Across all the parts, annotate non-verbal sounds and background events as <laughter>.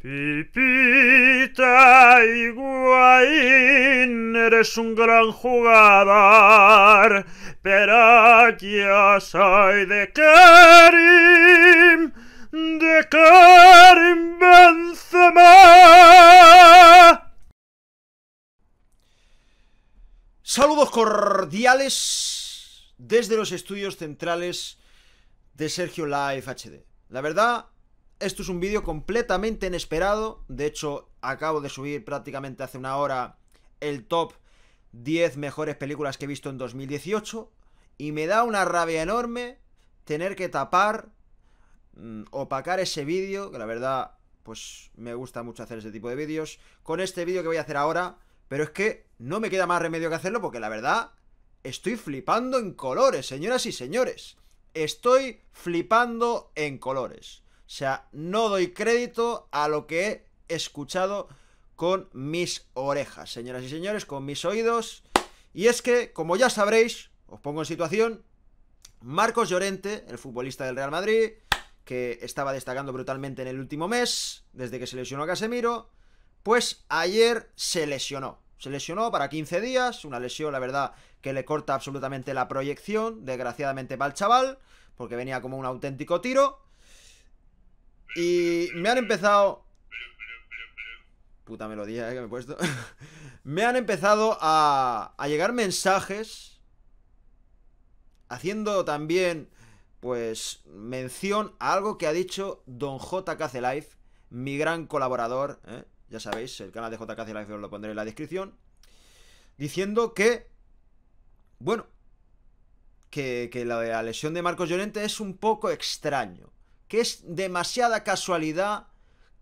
Pipita Higuaín, eres un gran jugador, pero aquí soy de Karim, de Karim Benzema. Saludos cordiales desde los estudios centrales de Sergio Live HD. La verdad esto es un vídeo completamente inesperado. De hecho, acabo de subir prácticamente hace una hora el top 10 mejores películas que he visto en 2018. Y me da una rabia enorme tener que tapar, mm, opacar ese vídeo, que la verdad, pues me gusta mucho hacer ese tipo de vídeos, con este vídeo que voy a hacer ahora. Pero es que no me queda más remedio que hacerlo porque la verdad, estoy flipando en colores, señoras y señores. Estoy flipando en colores. O sea, no doy crédito a lo que he escuchado con mis orejas, señoras y señores, con mis oídos. Y es que, como ya sabréis, os pongo en situación, Marcos Llorente, el futbolista del Real Madrid, que estaba destacando brutalmente en el último mes, desde que se lesionó a Casemiro, pues ayer se lesionó. Se lesionó para 15 días, una lesión, la verdad, que le corta absolutamente la proyección, desgraciadamente para el chaval, porque venía como un auténtico tiro. Y me han empezado... Puta melodía, eh, Que me he puesto. <laughs> me han empezado a, a llegar mensajes haciendo también, pues, mención a algo que ha dicho Don JKC Life, mi gran colaborador, ¿eh? ya sabéis, el canal de JKC Life os lo pondré en la descripción, diciendo que, bueno, que, la, la lesión de Marcos Llorente es un poco extraño que es demasiada casualidad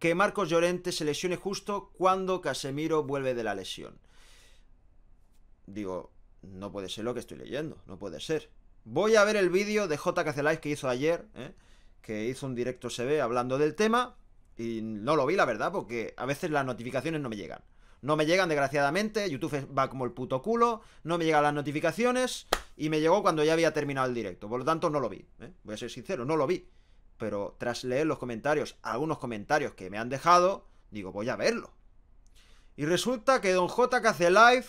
que Marcos Llorente se lesione justo cuando Casemiro vuelve de la lesión. Digo, no puede ser lo que estoy leyendo, no puede ser. Voy a ver el vídeo de JKC Live que hizo ayer, ¿eh? que hizo un directo se ve hablando del tema, y no lo vi, la verdad, porque a veces las notificaciones no me llegan. No me llegan, desgraciadamente, YouTube va como el puto culo, no me llegan las notificaciones, y me llegó cuando ya había terminado el directo, por lo tanto no lo vi, ¿eh? voy a ser sincero, no lo vi pero tras leer los comentarios, algunos comentarios que me han dejado, digo, voy a verlo. Y resulta que Don hace Live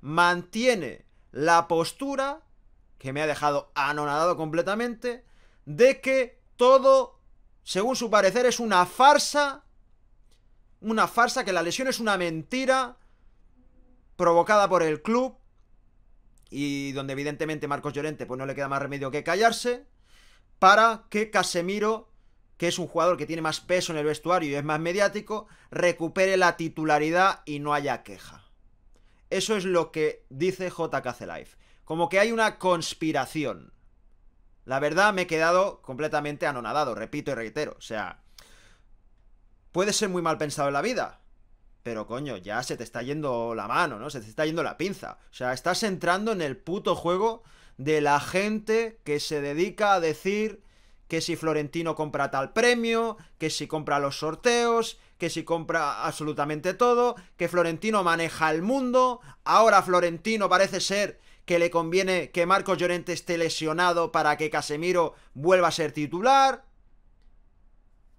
mantiene la postura que me ha dejado anonadado completamente de que todo, según su parecer, es una farsa, una farsa, que la lesión es una mentira provocada por el club y donde evidentemente Marcos Llorente pues no le queda más remedio que callarse para que Casemiro, que es un jugador que tiene más peso en el vestuario y es más mediático, recupere la titularidad y no haya queja. Eso es lo que dice JKC Life. Como que hay una conspiración. La verdad me he quedado completamente anonadado, repito y reitero. O sea, puede ser muy mal pensado en la vida, pero coño, ya se te está yendo la mano, ¿no? Se te está yendo la pinza. O sea, estás entrando en el puto juego de la gente que se dedica a decir que si Florentino compra tal premio, que si compra los sorteos, que si compra absolutamente todo, que Florentino maneja el mundo, ahora Florentino parece ser que le conviene que Marcos Llorente esté lesionado para que Casemiro vuelva a ser titular.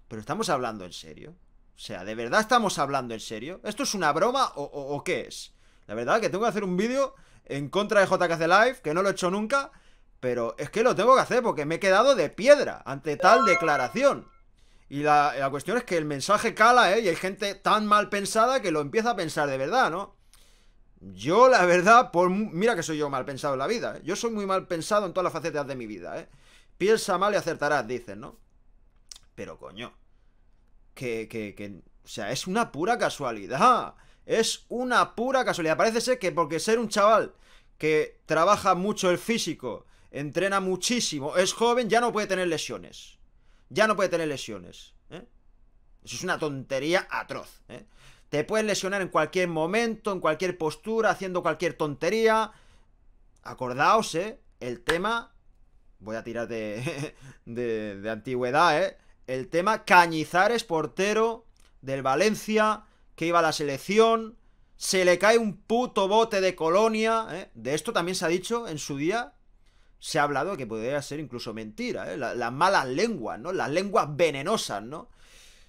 Pero estamos hablando en serio. O sea, ¿de verdad estamos hablando en serio? ¿Esto es una broma o, qué es? La verdad que tengo que hacer un vídeo en contra de JKC Live, que no lo he hecho nunca, pero es que lo tengo que hacer porque me he quedado de piedra ante tal declaración. Y la, cuestión es que el mensaje cala, ¿eh? Y hay gente tan mal pensada que lo empieza a pensar de verdad, ¿no? Yo, la verdad, por mira que soy yo mal pensado en la vida. ¿eh? Yo soy muy mal pensado en todas las facetas de mi vida, ¿eh? Piensa mal y acertarás, dicen, ¿no? Pero coño. Que, que, que. O sea, es una pura casualidad es una pura casualidad. Parece ser que porque ser un chaval que trabaja mucho el físico, entrena muchísimo, es joven, ya no puede tener lesiones. Ya no puede tener lesiones. ¿eh? Eso es una tontería atroz. ¿eh? Te puedes lesionar en cualquier momento, en cualquier postura, haciendo cualquier tontería. Acordaos, ¿eh? El tema... Voy a tirar de, <laughs> de, antigüedad, El tema Cañizares, portero del Valencia, que iba a la selección, se le cae un puto bote de colonia, ¿eh? de esto también se ha dicho en su día, se ha hablado que podría ser incluso mentira, ¿eh? las malas lenguas, ¿no? Las lenguas venenosas, ¿no?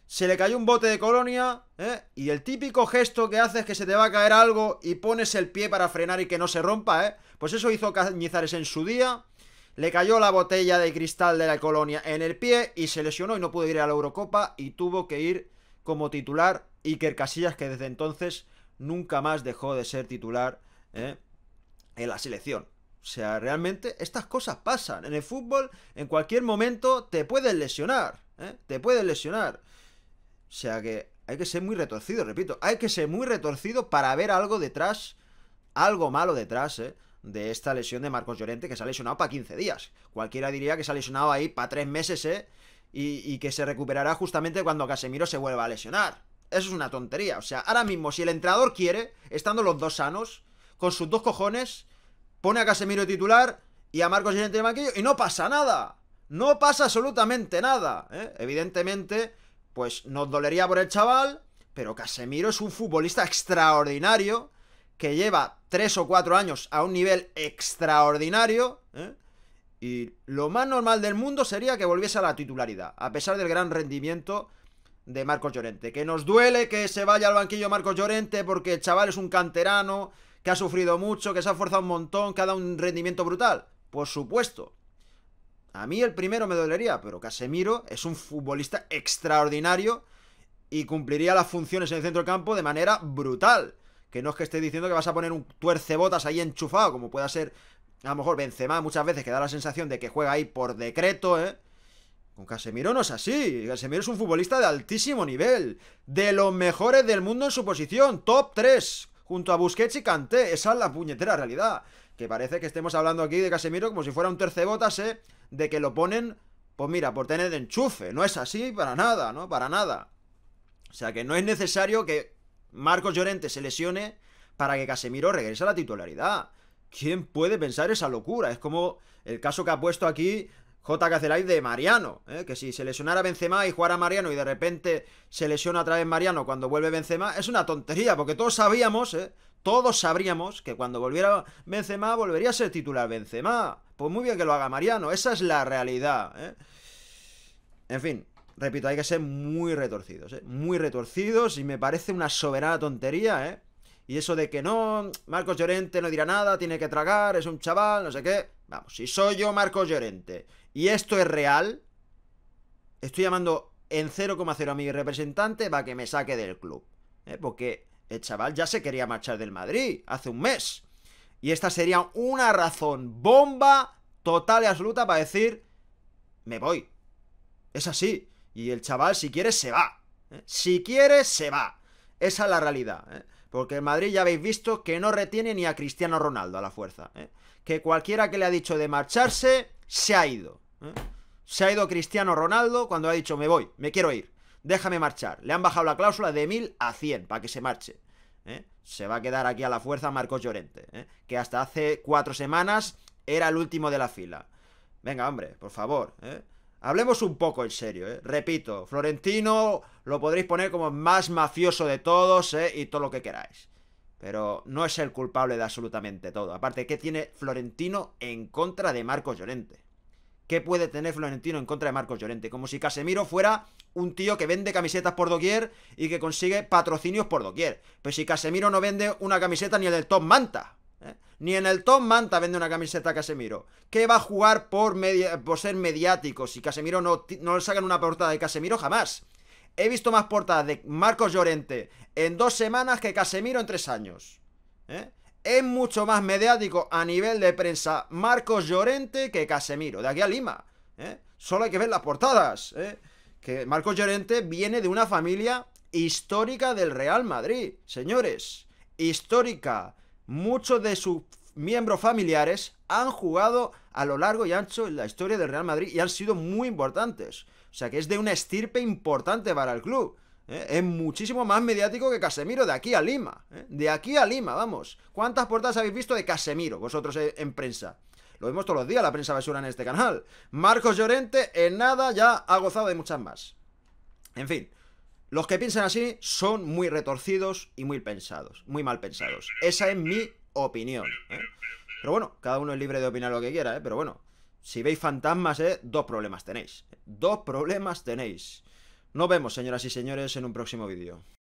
Se le cayó un bote de colonia, ¿eh? Y el típico gesto que haces es que se te va a caer algo y pones el pie para frenar y que no se rompa, Pues eso hizo Cañizares en su día. Le cayó la botella de cristal de la colonia en el pie y se lesionó y no pudo ir a la Eurocopa y tuvo que ir como titular Iker Casillas, que desde entonces nunca más dejó de ser titular ¿eh? en la selección. O sea, realmente estas cosas pasan. En el fútbol, en cualquier momento, te puedes lesionar. ¿eh? Te puedes lesionar. O sea que hay que ser muy retorcido, repito. Hay que ser muy retorcido para ver algo detrás, algo malo detrás, ¿eh? de esta lesión de Marcos Llorente que se ha lesionado para 15 días. Cualquiera diría que se ha lesionado ahí para 3 meses, ¿eh? Y, y, que se recuperará justamente cuando Casemiro se vuelva a lesionar. Eso es una tontería. O sea, ahora mismo, si el entrenador quiere, estando los dos sanos, con sus dos cojones, pone a Casemiro titular y a Marcos Llorente de Maquillo y no pasa nada. No pasa absolutamente nada. ¿eh? Evidentemente, pues nos dolería por el chaval, pero Casemiro es un futbolista extraordinario que lleva tres o cuatro años a un nivel extraordinario. ¿eh? Y lo más normal del mundo sería que volviese a la titularidad, a pesar del gran rendimiento de Marcos Llorente. Que nos duele que se vaya al banquillo Marcos Llorente porque el chaval es un canterano, que ha sufrido mucho, que se ha esforzado un montón, que ha dado un rendimiento brutal. Por supuesto. A mí el primero me dolería, pero Casemiro es un futbolista extraordinario y cumpliría las funciones en el centro del campo de manera brutal. Que no es que esté diciendo que vas a poner un tuercebotas ahí enchufado, como pueda ser a lo mejor Benzema muchas veces que da la sensación de que juega ahí por decreto, ¿eh? Con Casemiro no es así. Casemiro es un futbolista de altísimo nivel. De los mejores del mundo en su posición. Top 3. Junto a Busquets y Kanté. Esa es la puñetera realidad. Que parece que estemos hablando aquí de Casemiro como si fuera un tercebotas, ¿eh? De que lo ponen, pues mira, por tener enchufe. No es así para nada, ¿no? Para nada. O sea que no es necesario que Marcos Llorente se lesione para que Casemiro regrese a la titularidad. ¿Quién puede pensar esa locura? Es como el caso que ha puesto aquí J. Live de Mariano, ¿eh? que si se lesionara Benzema y jugara Mariano y de repente se lesiona otra vez Mariano cuando vuelve Benzema, es una tontería, porque todos sabíamos, ¿eh? todos sabríamos que cuando volviera Benzema volvería a ser titular Benzema. Pues muy bien que lo haga Mariano, esa es la realidad. ¿eh? En fin, repito, hay que ser muy retorcidos, muy retorcidos y me parece una soberana tontería, Y eso de que no, Marcos Llorente no dirá nada, tiene que tragar, es un chaval, no sé qué. Vamos, si soy yo Marcos Llorente y esto es real, estoy llamando en 0,0 a mi representante para que me saque del club. ¿eh? Porque el chaval ya se quería marchar del Madrid hace un mes. Y esta sería una razón bomba total y absoluta para decir, me voy. Es así. Y el chaval si quiere se va. ¿eh? Si quiere se va. Esa es la realidad. ¿eh? Porque el Madrid ya habéis visto que no retiene ni a Cristiano Ronaldo a la fuerza. Que cualquiera que le ha dicho de marcharse, se ha ido. ¿Eh? Se ha ido Cristiano Ronaldo cuando ha dicho, me voy, me quiero ir, déjame marchar. Le han bajado la cláusula de 1000 a 100 para que se marche. ¿eh? Se va a quedar aquí a la fuerza Marcos Llorente, ¿eh? que hasta hace cuatro semanas era el último de la fila. Venga, hombre, por favor. Hablemos un poco en serio, Repito, Florentino lo podréis poner como más mafioso de todos y todo lo que queráis. Pero no es el culpable de absolutamente todo. Aparte, ¿qué tiene Florentino en contra de Marcos Llorente? ¿Qué puede tener Florentino en contra de Marcos Llorente. Como si Casemiro fuera un tío que vende camisetas por doquier y que consigue patrocinios por doquier. Pues si Casemiro no vende una camiseta ni en el Tom manta. ¿eh? Ni en el Tom manta vende una camiseta Casemiro. ¿Qué va a jugar por, por ser mediático? Si Casemiro no, no le sacan una portada de Casemiro, jamás. He visto más portadas de Marcos Llorente en dos semanas que Casemiro en tres años. ¿Eh? es mucho más mediático a nivel de prensa Marcos Llorente que Casemiro, de aquí a Lima. ¿eh? Solo hay que ver las portadas. ¿eh? Que Marcos Llorente viene de una familia histórica del Real Madrid, señores. Histórica. Muchos de sus miembros familiares han jugado a lo largo y ancho en la historia del Real Madrid y han sido muy importantes. O sea que es de una estirpe importante para el club. ¿eh? Es muchísimo más mediático que Casemiro de aquí a Lima. ¿eh? De aquí a Lima, vamos. ¿Cuántas portadas habéis visto de Casemiro vosotros eh, en prensa? Lo vemos todos los días, la prensa basura en este canal. Marcos Llorente, en nada, ya ha gozado de muchas más. En fin, los que piensan así son muy retorcidos y muy pensados. Muy mal pensados. Esa es mi opinión. Pero bueno, cada uno es libre de opinar lo que quiera, Pero bueno, si veis fantasmas, dos problemas tenéis. Dos problemas tenéis. Nos vemos, señoras y señores, en un próximo vídeo.